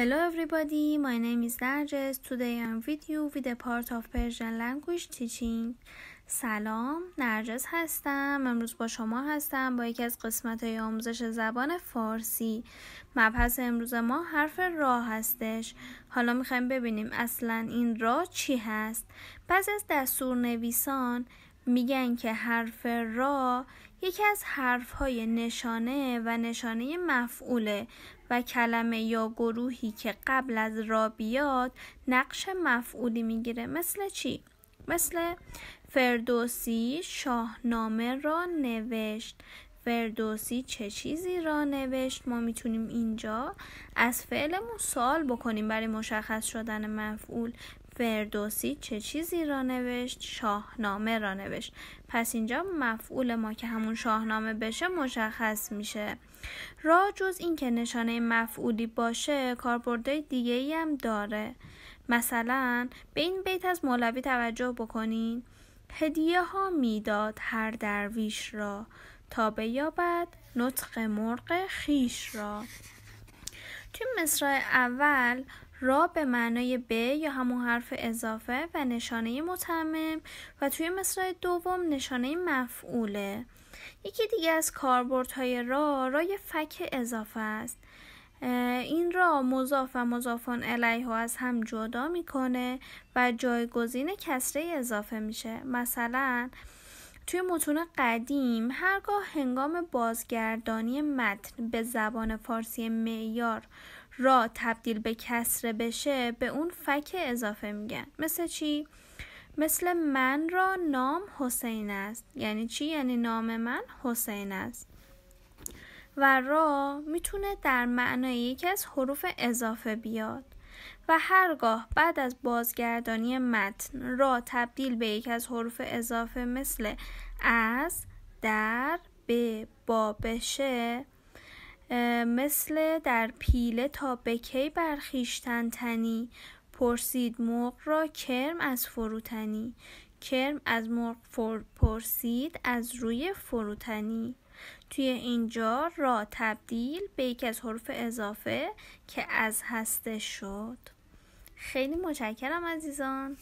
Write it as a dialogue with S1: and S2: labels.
S1: Hello everybody, my name is Narjes. Today I'm with you with a part of Persian language teaching. سلام، نرجس هستم. امروز با شما هستم با یکی از قسمت های آموزش زبان فارسی. مبحث امروز ما حرف را هستش. حالا میخوایم ببینیم اصلا این را چی هست. بعضی از دستور نویسان میگن که حرف را یکی از حرف های نشانه و نشانه مفعوله و کلمه یا گروهی که قبل از را بیاد نقش مفعولی میگیره مثل چی؟ مثل فردوسی شاهنامه را نوشت فردوسی چه چیزی را نوشت ما میتونیم اینجا از فعلمون سوال بکنیم برای مشخص شدن مفعول فردوسی چه چیزی را نوشت شاهنامه را نوشت پس اینجا مفعول ما که همون شاهنامه بشه مشخص میشه را جز که نشانه مفعولی باشه کاربردهای دیگه ای هم داره مثلا به این بیت از مولوی توجه بکنین هدیه ها میداد هر درویش را تا به یابد نطق مرغ خیش را توی مصرع اول را به معنای ب یا همون حرف اضافه و نشانه متمم و توی مثل دوم نشانه مفعوله یکی دیگه از کاربردهای را رای فک اضافه است این را مضاف و مضافان علیه ها از هم جدا میکنه و جایگزین کسره اضافه میشه مثلا توی متون قدیم هرگاه هنگام بازگردانی متن به زبان فارسی معیار را تبدیل به کسره بشه به اون فک اضافه میگن مثل چی؟ مثل من را نام حسین است یعنی چی؟ یعنی نام من حسین است و را میتونه در معنای یکی از حروف اضافه بیاد و هرگاه بعد از بازگردانی متن را تبدیل به یک از حروف اضافه مثل از در به با بشه مثل در پیله تا بکی برخیشتن تنی پرسید مرغ را کرم از فروتنی کرم از مرغ پرسید از روی فروتنی توی اینجا را تبدیل به یک از حرف اضافه که از هسته شد خیلی متشکرم عزیزان